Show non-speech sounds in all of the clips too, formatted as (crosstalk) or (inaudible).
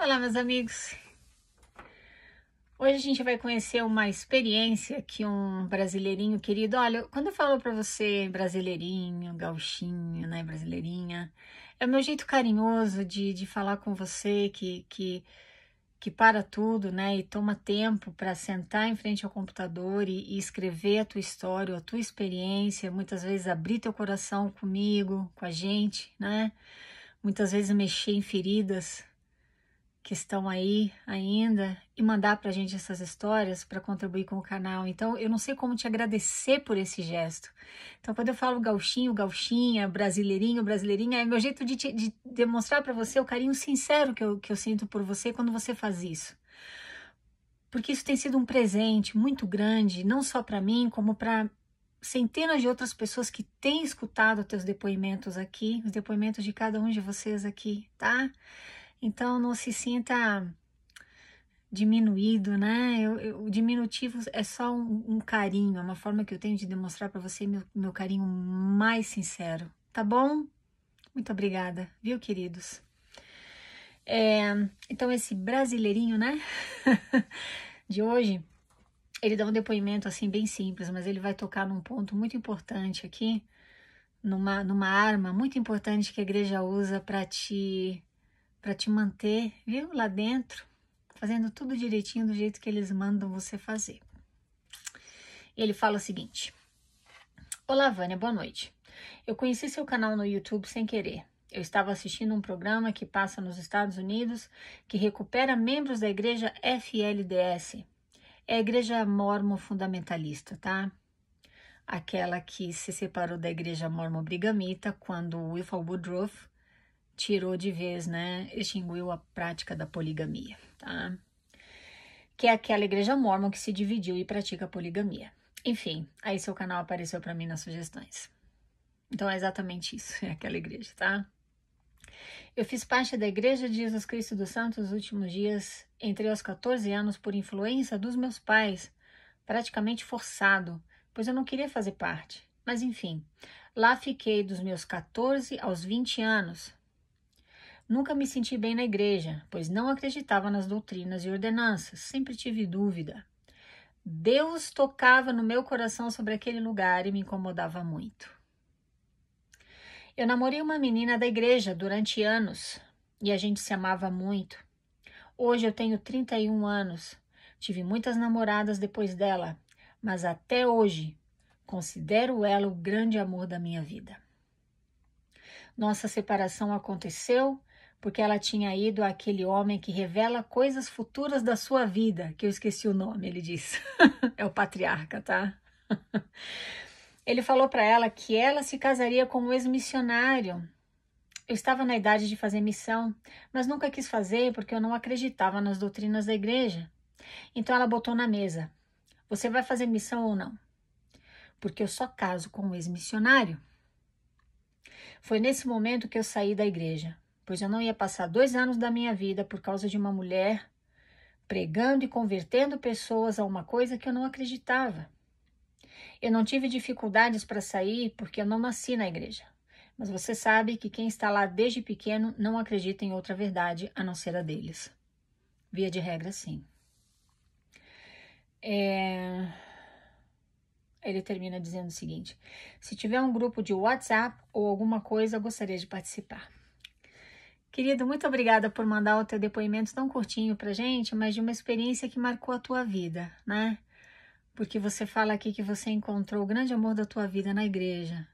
Olá, meus amigos. Hoje a gente vai conhecer uma experiência que um brasileirinho querido, olha, quando eu falo para você brasileirinho, gauchinho, né, brasileirinha, é o meu jeito carinhoso de, de falar com você que, que que para tudo, né, e toma tempo para sentar em frente ao computador e, e, escrever a tua história, a tua experiência, muitas vezes abrir teu coração comigo, com a gente, né? Muitas vezes mexer em feridas que estão aí ainda e mandar para a gente essas histórias para contribuir com o canal. Então, eu não sei como te agradecer por esse gesto. Então, quando eu falo gauchinho, gauchinha, brasileirinho, brasileirinha, é meu jeito de, te, de demonstrar para você o carinho sincero que eu, que eu sinto por você quando você faz isso. Porque isso tem sido um presente muito grande, não só para mim, como para centenas de outras pessoas que têm escutado teus depoimentos aqui, os depoimentos de cada um de vocês aqui, tá? Então não se sinta diminuído, né? Eu, eu, o diminutivo é só um, um, carinho, é uma forma que eu tenho de demonstrar para você meu, meu carinho mais sincero, tá bom? Muito obrigada, viu, queridos? É, então, esse brasileirinho, né? (laughs) de hoje, ele dá um depoimento assim bem simples, mas ele vai tocar num ponto muito importante aqui, numa, numa arma muito importante que a igreja usa para te para te manter, viu, lá dentro, fazendo tudo direitinho do jeito que eles mandam você fazer. Ele fala o seguinte: Olá, Vânia, boa noite. Eu conheci seu canal no YouTube sem querer. Eu estava assistindo um programa que passa nos Estados Unidos que recupera membros da igreja FLDS. É a igreja mormon fundamentalista, tá? Aquela que se separou da igreja mormon brigamita quando Wilford Woodruff tirou de vez, né, extinguiu a prática da poligamia, tá? Que é aquela igreja mormon que se dividiu e pratica a poligamia. Enfim, aí seu canal apareceu para mim nas sugestões. Então é exatamente isso, (laughs) é aquela igreja, tá? Eu fiz parte da Igreja de Jesus Cristo dos Santos nos últimos dias, entrei aos 14 anos por influência dos meus pais, praticamente forçado, pois eu não queria fazer parte. Mas enfim, lá fiquei dos meus 14 aos 20 anos, Nunca me senti bem na igreja, pois não acreditava nas doutrinas e ordenanças, sempre tive dúvida. Deus tocava no meu coração sobre aquele lugar e me incomodava muito. Eu namorei uma menina da igreja durante anos e a gente se amava muito. Hoje eu tenho 31 anos, tive muitas namoradas depois dela, mas até hoje considero ela o grande amor da minha vida. Nossa separação aconteceu porque ela tinha ido àquele homem que revela coisas futuras da sua vida, que eu esqueci o nome, ele disse. (laughs) é o patriarca, tá? (laughs) ele falou para ela que ela se casaria com um ex-missionário. Eu estava na idade de fazer missão, mas nunca quis fazer porque eu não acreditava nas doutrinas da igreja. Então ela botou na mesa: Você vai fazer missão ou não? Porque eu só caso com um ex-missionário. Foi nesse momento que eu saí da igreja pois eu não ia passar dois anos da minha vida por causa de uma mulher pregando e convertendo pessoas a uma coisa que eu não acreditava. Eu não tive dificuldades para sair porque eu não nasci na igreja. Mas você sabe que quem está lá desde pequeno não acredita em outra verdade a não ser a deles. Via de regra, sim. É... Ele termina dizendo o seguinte: se tiver um grupo de WhatsApp ou alguma coisa, gostaria de participar. Querido, muito obrigada por mandar o teu depoimento tão curtinho pra gente, mas de uma experiência que marcou a tua vida, né? Porque você fala aqui que você encontrou o grande amor da tua vida na igreja.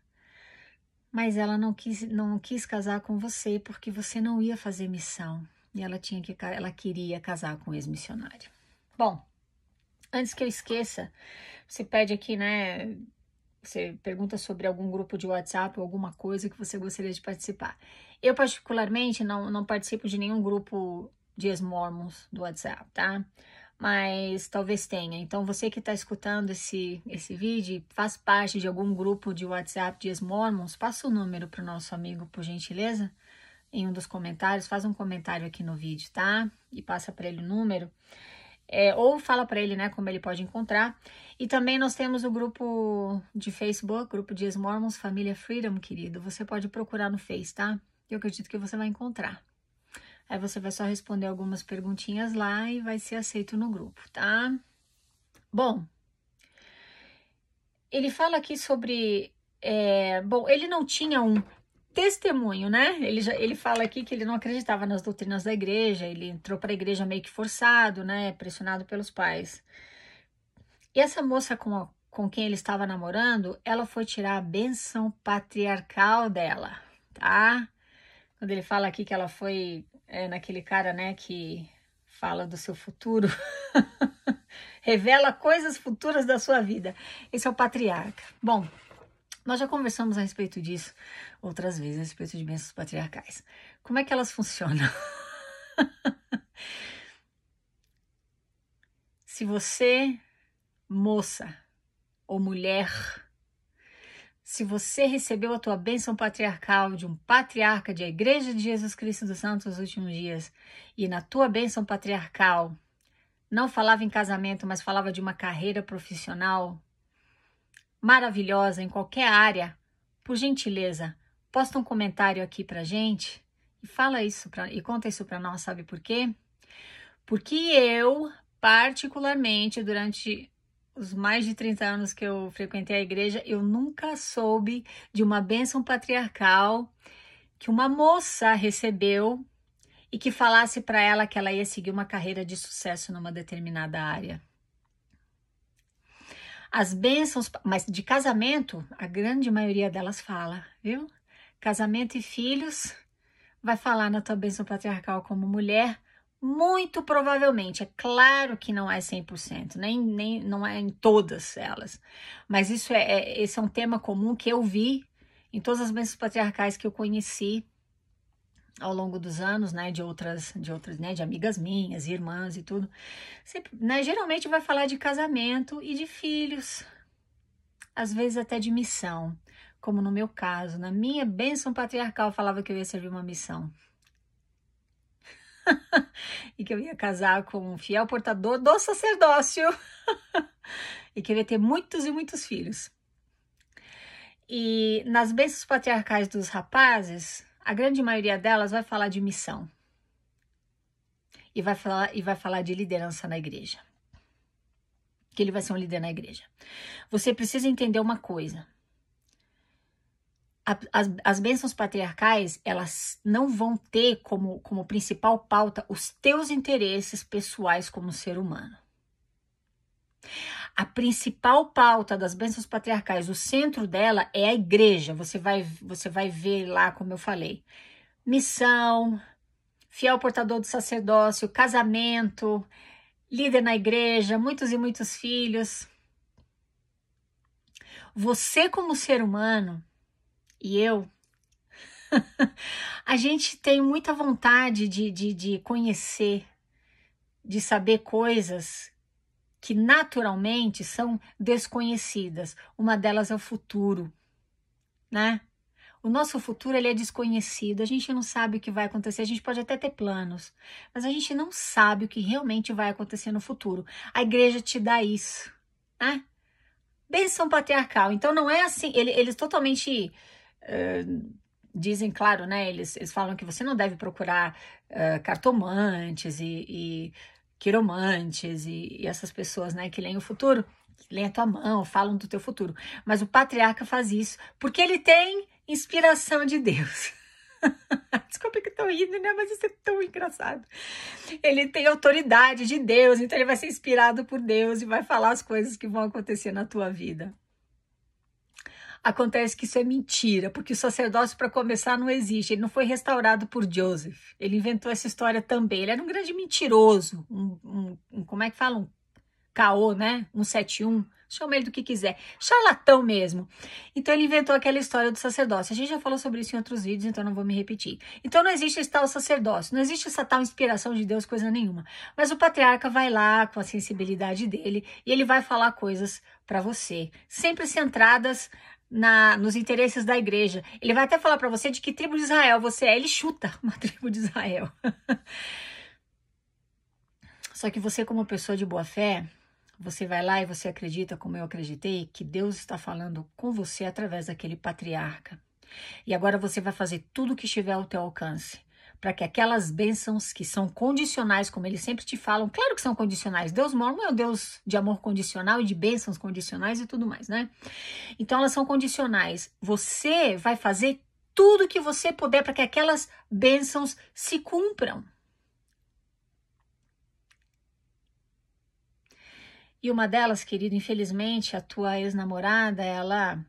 Mas ela não quis, não quis casar com você porque você não ia fazer missão. E ela tinha que ela queria casar com o ex-missionário. Bom, antes que eu esqueça, você pede aqui, né, você pergunta sobre algum grupo de WhatsApp ou alguma coisa que você gostaria de participar. Eu, particularmente, não, não participo de nenhum grupo de ex-mormons do WhatsApp, tá? Mas talvez tenha. Então, você que está escutando esse, esse vídeo, faz parte de algum grupo de WhatsApp de ex-mormons, passa o número para o nosso amigo, por gentileza, em um dos comentários. Faz um comentário aqui no vídeo, tá? E passa para ele o número é, ou fala para ele, né, como ele pode encontrar. E também nós temos o grupo de Facebook, grupo de Mormons Família Freedom, querido. Você pode procurar no Face, tá? Eu acredito que você vai encontrar. Aí você vai só responder algumas perguntinhas lá e vai ser aceito no grupo, tá? Bom, ele fala aqui sobre. É, bom, ele não tinha um testemunho, né? Ele, já, ele fala aqui que ele não acreditava nas doutrinas da igreja, ele entrou para a igreja meio que forçado, né? Pressionado pelos pais. E essa moça com, a, com quem ele estava namorando, ela foi tirar a benção patriarcal dela, tá? Quando ele fala aqui que ela foi é, naquele cara, né, que fala do seu futuro, (laughs) revela coisas futuras da sua vida. Esse é o patriarca. Bom, nós já conversamos a respeito disso outras vezes, a respeito de bênçãos patriarcais. Como é que elas funcionam? (laughs) Se você, moça ou mulher, se você recebeu a tua bênção patriarcal de um patriarca de a Igreja de Jesus Cristo dos Santos nos últimos dias, e na tua bênção patriarcal não falava em casamento, mas falava de uma carreira profissional, maravilhosa em qualquer área, por gentileza, posta um comentário aqui pra gente e fala isso pra, e conta isso pra nós, sabe por quê? Porque eu, particularmente, durante os mais de 30 anos que eu frequentei a igreja, eu nunca soube de uma bênção patriarcal que uma moça recebeu e que falasse para ela que ela ia seguir uma carreira de sucesso numa determinada área. As bênçãos, mas de casamento, a grande maioria delas fala, viu? Casamento e filhos, vai falar na tua bênção patriarcal como mulher, muito provavelmente, é claro que não é 100%, nem, nem não é em todas elas, mas isso é, é, esse é um tema comum que eu vi em todas as bênçãos patriarcais que eu conheci, ao longo dos anos, né, de outras, de outras, né, de amigas minhas, irmãs e tudo, sempre, né, geralmente vai falar de casamento e de filhos, às vezes até de missão, como no meu caso, na minha bênção patriarcal falava que eu ia servir uma missão. (laughs) e que eu ia casar com um fiel portador do sacerdócio (laughs) e que eu ia ter muitos e muitos filhos. E nas bênçãos patriarcais dos rapazes, a grande maioria delas vai falar de missão e vai falar, e vai falar de liderança na igreja. Que ele vai ser um líder na igreja. Você precisa entender uma coisa. as, as bênçãos patriarcais, elas não vão ter como, como principal pauta os teus interesses pessoais como ser humano. A principal pauta das bênçãos patriarcais, o centro dela é a igreja. Você vai, você vai ver lá, como eu falei, missão, fiel portador do sacerdócio, casamento, líder na igreja, muitos e muitos filhos. Você, como ser humano, e eu, (laughs) a gente tem muita vontade de, de, de conhecer, de saber coisas que naturalmente são desconhecidas. Uma delas é o futuro, né? O nosso futuro ele é desconhecido, a gente não sabe o que vai acontecer, a gente pode até ter planos, mas a gente não sabe o que realmente vai acontecer no futuro. A igreja te dá isso, né? Benção patriarcal. Então não é assim, eles totalmente uh, dizem, claro, né? Eles, eles falam que você não deve procurar uh, cartomantes e, e quiromantes e, e essas pessoas né, que leem o futuro, leem a tua mão, falam do teu futuro. Mas o patriarca faz isso porque ele tem inspiração de Deus. (laughs) Desculpa que eu tô rindo, né? Mas isso é tão engraçado. Ele tem autoridade de Deus, então ele vai ser inspirado por Deus e vai falar as coisas que vão acontecer na tua vida. Acontece que isso é mentira, porque o sacerdócio, para começar, não existe. Ele não foi restaurado por Joseph. Ele inventou essa história também. Ele era um grande mentiroso, um, um, um como é que fala? Um caô, né? 171. Chama ele do que quiser. Charlatão mesmo. Então ele inventou aquela história do sacerdócio. A gente já falou sobre isso em outros vídeos, então não vou me repetir. Então não existe esse tal sacerdócio, não existe essa tal inspiração de Deus, coisa nenhuma. Mas o patriarca vai lá com a sensibilidade dele e ele vai falar coisas para você, sempre centradas na, nos interesses da igreja. Ele vai até falar para você de que tribo de Israel você é. Ele chuta (laughs) uma tribo de Israel. (laughs) Só que você, como pessoa de boa fé, você vai lá e você acredita, como eu acreditei, que Deus está falando com você através daquele patriarca. E agora você vai fazer tudo o que estiver ao teu alcance para que aquelas bênçãos que são condicionais, como eles sempre te falam, claro que são condicionais. Deus mormon é o Deus de amor condicional e de bênçãos condicionais e tudo mais, né? Então elas são condicionais. Você vai fazer tudo que você puder para que aquelas bênçãos se cumpram. E uma delas, querido, infelizmente, a tua ex-namorada, ela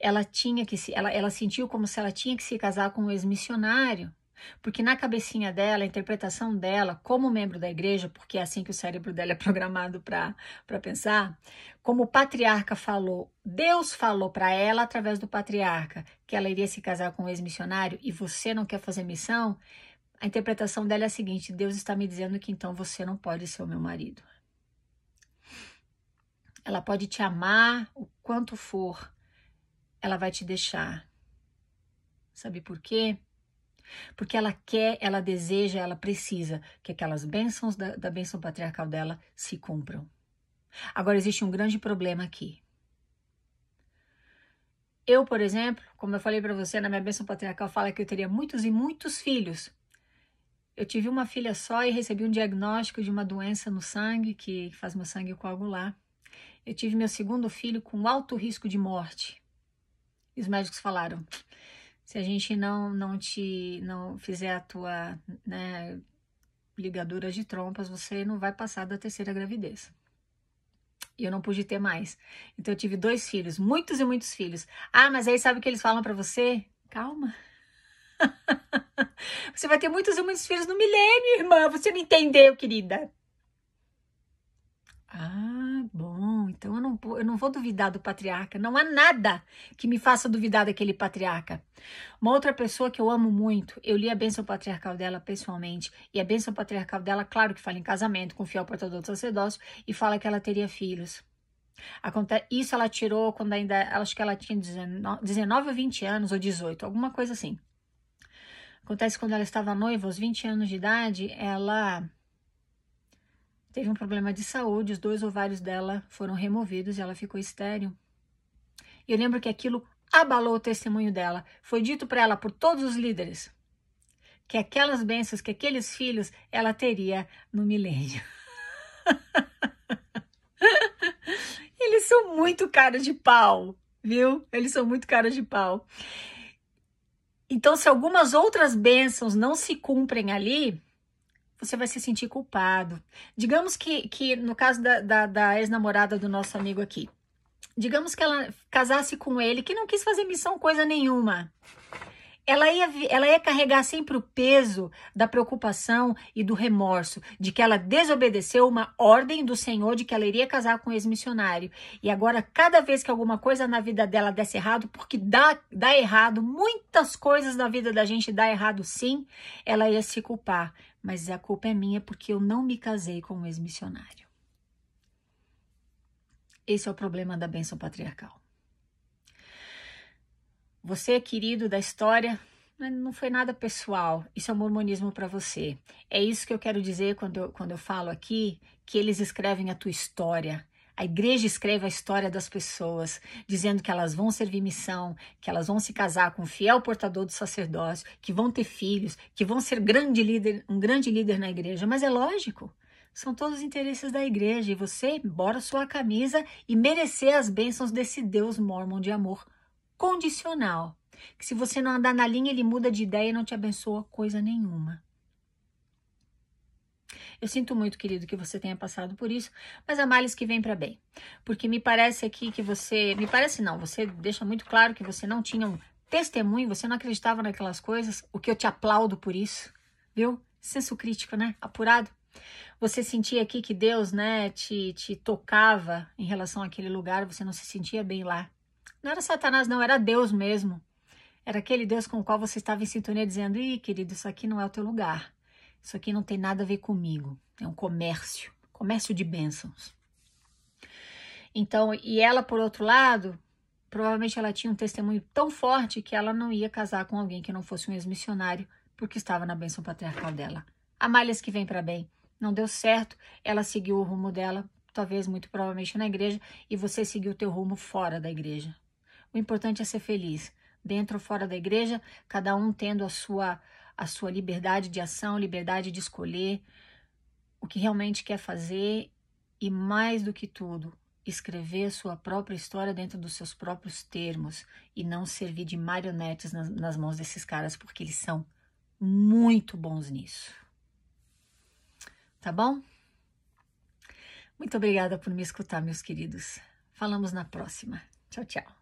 ela tinha que se ela, ela sentiu como se ela tinha que se casar com um ex-missionário. Porque na cabecinha dela, a interpretação dela, como membro da igreja, porque é assim que o cérebro dela é (laughs) programado para pensar, como o patriarca falou, Deus falou para ela através do patriarca que ela iria se casar com um ex-missionário e você não quer fazer missão, a interpretação dela é a seguinte: Deus está me dizendo que então você não pode ser o meu marido. Ela pode te amar o quanto for, ela vai te deixar. Sabe por quê? Porque ela quer, ela deseja, ela precisa que aquelas bênçãos da, da bênção patriarcal dela se cumpram. Agora, existe um grande problema aqui. Eu, por exemplo, como eu falei para você, na minha bênção patriarcal fala que eu teria muitos e muitos filhos. Eu tive uma filha só e recebi um diagnóstico de uma doença no sangue que faz meu sangue coagular. Eu tive meu segundo filho com alto risco de morte. E os médicos falaram: se a gente não não te não fizer a tua né, ligadura de trompas, você não vai passar da terceira gravidez. E eu não pude ter mais. Então eu tive dois filhos, muitos e muitos filhos. Ah, mas aí sabe o que eles falam para você? Calma. (laughs) você vai ter muitos e muitos filhos no milênio, irmã. Você não entendeu, querida. Ah, bom. Então eu não, eu não vou duvidar do patriarca. Não há nada que me faça duvidar daquele patriarca. Uma outra pessoa que eu amo muito, eu li a bênção patriarcal dela pessoalmente. E a bênção patriarcal dela, claro que fala em casamento, com o fiel portador do sacerdócio, e fala que ela teria filhos. Isso ela tirou quando ainda. Acho que ela tinha 19 ou 20 anos, ou 18, alguma coisa assim. Acontece quando ela estava noiva, aos 20 anos de idade, ela teve um problema de saúde, os dois ovários dela foram removidos e ela ficou estéril. Eu lembro que aquilo abalou o testemunho dela. Foi dito para ela por todos os líderes que aquelas bênçãos, que aqueles filhos, ela teria no milênio. (laughs) Eles são muito caras de pau, viu? Eles são muito caras de pau. Então, se algumas outras bênçãos não se cumprem ali, você vai se sentir culpado. Digamos que, que no caso da, da, da ex-namorada do nosso amigo aqui, digamos que ela casasse com ele, que não quis fazer missão coisa nenhuma. Ela ia, ela ia carregar sempre o peso da preocupação e do remorso de que ela desobedeceu uma ordem do Senhor de que ela iria casar com um ex-missionário. E agora, cada vez que alguma coisa na vida dela desse errado, porque dá, dá errado, muitas coisas na vida da gente dá errado sim, ela ia se culpar mas a culpa é minha porque eu não me casei com um ex-missionário. Esse é o problema da bênção patriarcal. Você, é querido da história, não foi nada pessoal. Isso é um mormonismo para você. É isso que eu quero dizer quando eu, quando eu falo aqui que eles escrevem a tua história. A igreja escreve a história das pessoas, dizendo que elas vão servir missão, que elas vão se casar com o fiel portador do sacerdócio, que vão ter filhos, que vão ser grande líder, um grande líder na igreja. Mas é lógico, são todos os interesses da igreja e você, bora sua camisa e merecer as bênçãos desse Deus mormon de amor condicional. Que se você não andar na linha, ele muda de ideia e não te abençoa coisa nenhuma. Eu sinto muito, querido, que você tenha passado por isso, mas há males que vêm para bem. Porque me parece aqui que você. Me parece não, você deixa muito claro que você não tinha um testemunho, você não acreditava naquelas coisas, o que eu te aplaudo por isso, viu? Senso crítico, né? Apurado. Você sentia aqui que Deus, né, te, te tocava em relação àquele lugar, você não se sentia bem lá. Não era Satanás, não, era Deus mesmo. Era aquele Deus com o qual você estava em sintonia dizendo: ih, querido, isso aqui não é o teu lugar. Isso aqui não tem nada a ver comigo. É um comércio, comércio de bênçãos. Então, e ela, por outro lado, provavelmente ela tinha um testemunho tão forte que ela não ia casar com alguém que não fosse um ex-missionário, porque estava na bênção patriarcal dela. malhas que vem para bem. Não deu certo, ela seguiu o rumo dela, talvez muito provavelmente na igreja, e você seguiu o teu rumo fora da igreja. O importante é ser feliz, dentro ou fora da igreja, cada um tendo a sua a sua liberdade de ação, liberdade de escolher o que realmente quer fazer e, mais do que tudo, escrever sua própria história dentro dos seus próprios termos e não servir de marionetes nas, nas mãos desses caras, porque eles são muito bons nisso. Tá bom? Muito obrigada por me escutar, meus queridos. Falamos na próxima. Tchau, tchau.